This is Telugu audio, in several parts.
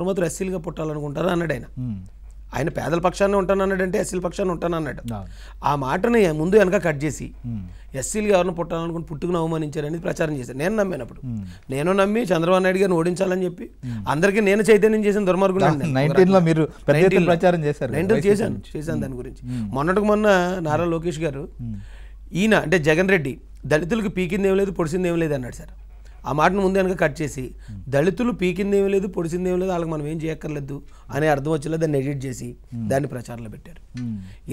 మరుమతులు ఎస్సీలుగా పుట్టాలనుకుంటారా అన్నాడు ఆయన ఆయన పేదల పక్షాన్ని అంటే ఎస్సీల పక్షాన్ని ఉంటాను అన్నాడు ఆ మాటని ముందు వెనక కట్ చేసి ఎస్సీలు ఎవరిని పుట్టాలనుకుని పుట్టుకుని అవమానించారని ప్రచారం చేశాను నేను నమ్మినప్పుడు నేను నమ్మి చంద్రబాబు నాయుడు గారిని ఓడించాలని చెప్పి అందరికీ నేను చైతన్యం చేసిన దుర్మార్గుడు మీరు ప్రచారం చేశారు చేశాను చేశాను దాని గురించి మొన్నటికి మొన్న నారా లోకేష్ గారు ఈయన అంటే జగన్ రెడ్డి దళితులకు పీకింది ఏం లేదు పొడిసింది ఏం లేదు అన్నాడు సార్ ఆ మాటను ముందే కనుక కట్ చేసి దళితులు పీకింది ఏమీ లేదు పొడిచింది ఏమీ లేదు వాళ్ళకి మనం ఏం చేయక్కర్లేదు అనే అర్థం వచ్చేలా దాన్ని ఎడిట్ చేసి దాన్ని ప్రచారంలో పెట్టారు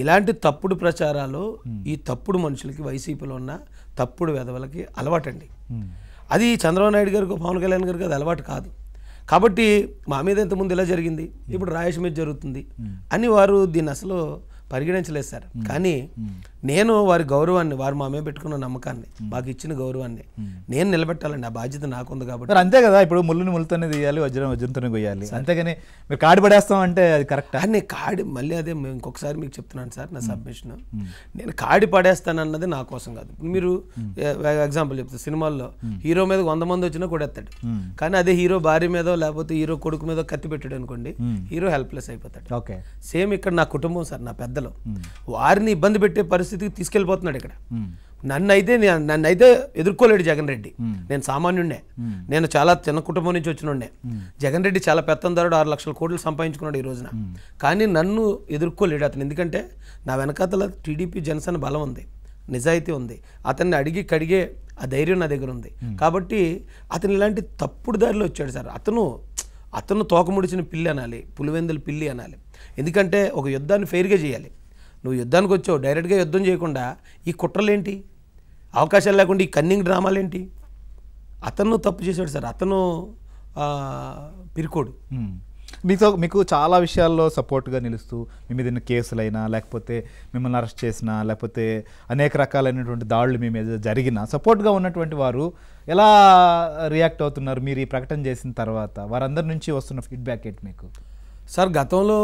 ఇలాంటి తప్పుడు ప్రచారాలు ఈ తప్పుడు మనుషులకి వైసీపీలో ఉన్న తప్పుడు వెధవలకి అలవాటండి అది చంద్రబాబు నాయుడు గారికి పవన్ కళ్యాణ్ గారికి అది అలవాటు కాదు కాబట్టి మా మీద ఇంతకుముందు ఇలా జరిగింది ఇప్పుడు రాయేష్ మీద జరుగుతుంది అని వారు దీన్ని అసలు పరిగణించలేదు సార్ కానీ నేను వారి గౌరవాన్ని వారు మా మీద పెట్టుకున్న నమ్మకాన్ని మాకు ఇచ్చిన గౌరవాన్ని నేను నిలబెట్టాలండి ఆ బాధ్యత నాకుంది కాబట్టి అంతే కదా ఇప్పుడు ముళ్ళుని ముళ్ళతోనే తీయాలి వజ్రం వజ్రంతోనే కొయ్యాలి అంతేగాని మీరు కాడి పడేస్తాం అంటే అది కరెక్ట్ అని కాడి మళ్ళీ అదే మేము ఇంకొకసారి మీకు చెప్తున్నాను సార్ నా సబ్మిషన్ నేను కాడి పడేస్తాను అన్నది నా కోసం కాదు మీరు ఎగ్జాంపుల్ చెప్తా సినిమాల్లో హీరో మీద వంద మంది వచ్చినా కొడేస్తాడు కానీ అదే హీరో భార్య మీద లేకపోతే హీరో కొడుకు మీద కత్తి పెట్టాడు అనుకోండి హీరో హెల్ప్లెస్ అయిపోతాడు ఓకే సేమ్ ఇక్కడ నా కుటుంబం సార్ నా పెద్దలు వారిని ఇబ్బంది పెట్టే పరిస్థితి స్థితికి తీసుకెళ్ళిపోతున్నాడు ఇక్కడ నన్నైతే నన్నైతే ఎదుర్కోలేడు జగన్ రెడ్డి నేను సామాన్యుడే నేను చాలా చిన్న కుటుంబం నుంచి వచ్చిన ఉండే జగన్ రెడ్డి చాలా పెత్తందారుడు ఆరు లక్షల కోట్లు సంపాదించుకున్నాడు ఈ రోజున కానీ నన్ను ఎదుర్కోలేడు అతను ఎందుకంటే నా వెనకాతల టీడీపీ జనసేన బలం ఉంది నిజాయితీ ఉంది అతన్ని అడిగి కడిగే ఆ ధైర్యం నా దగ్గర ఉంది కాబట్టి అతను ఇలాంటి తప్పుడు దారిలో వచ్చాడు సార్ అతను అతను తోకముడిచిన పిల్లి అనాలి పులివెందుల పిల్లి అనాలి ఎందుకంటే ఒక యుద్ధాన్ని ఫెయిర్గా చేయాలి నువ్వు యుద్ధానికి వచ్చావు డైరెక్ట్గా యుద్ధం చేయకుండా ఈ కుట్రలేంటి అవకాశాలు లేకుండా ఈ కన్నింగ్ డ్రామాలేంటి అతను తప్పు చేశాడు సార్ అతను పిరికోడు మీతో మీకు చాలా విషయాల్లో సపోర్ట్గా నిలుస్తూ మీ మీద కేసులైనా లేకపోతే మిమ్మల్ని అరెస్ట్ చేసినా లేకపోతే అనేక రకాలైనటువంటి దాడులు మీ మీద జరిగిన సపోర్ట్గా ఉన్నటువంటి వారు ఎలా రియాక్ట్ అవుతున్నారు మీరు ఈ ప్రకటన చేసిన తర్వాత వారందరి నుంచి వస్తున్న ఫీడ్బ్యాక్ ఏంటి మీకు సార్ గతంలో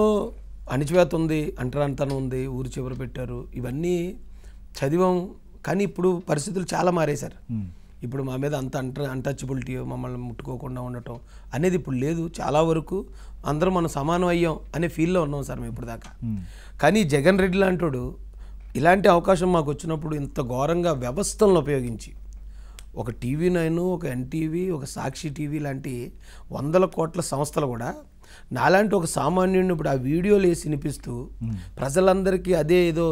అణిచివేత ఉంది అంటరాంతనం ఉంది ఊరు చివర పెట్టారు ఇవన్నీ చదివాం కానీ ఇప్పుడు పరిస్థితులు చాలా మారేశారు ఇప్పుడు మా మీద అంత అంట అన్టచబిలిటీ మమ్మల్ని ముట్టుకోకుండా ఉండటం అనేది ఇప్పుడు లేదు చాలా వరకు అందరం మనం సమానం అయ్యాం అనే ఫీల్లో ఉన్నాం సార్ మేము ఇప్పుడు దాకా కానీ జగన్ రెడ్డి లాంటోడు ఇలాంటి అవకాశం మాకు వచ్చినప్పుడు ఇంత ఘోరంగా వ్యవస్థలను ఉపయోగించి ఒక టీవీ నైన్ ఒక ఎన్టీవీ ఒక సాక్షి టీవీ లాంటి వందల కోట్ల సంస్థలు కూడా నాలాంటి ఒక సామాన్యుడిని ఇప్పుడు ఆ వీడియోలు వేసి వినిపిస్తూ ప్రజలందరికీ అదే ఏదో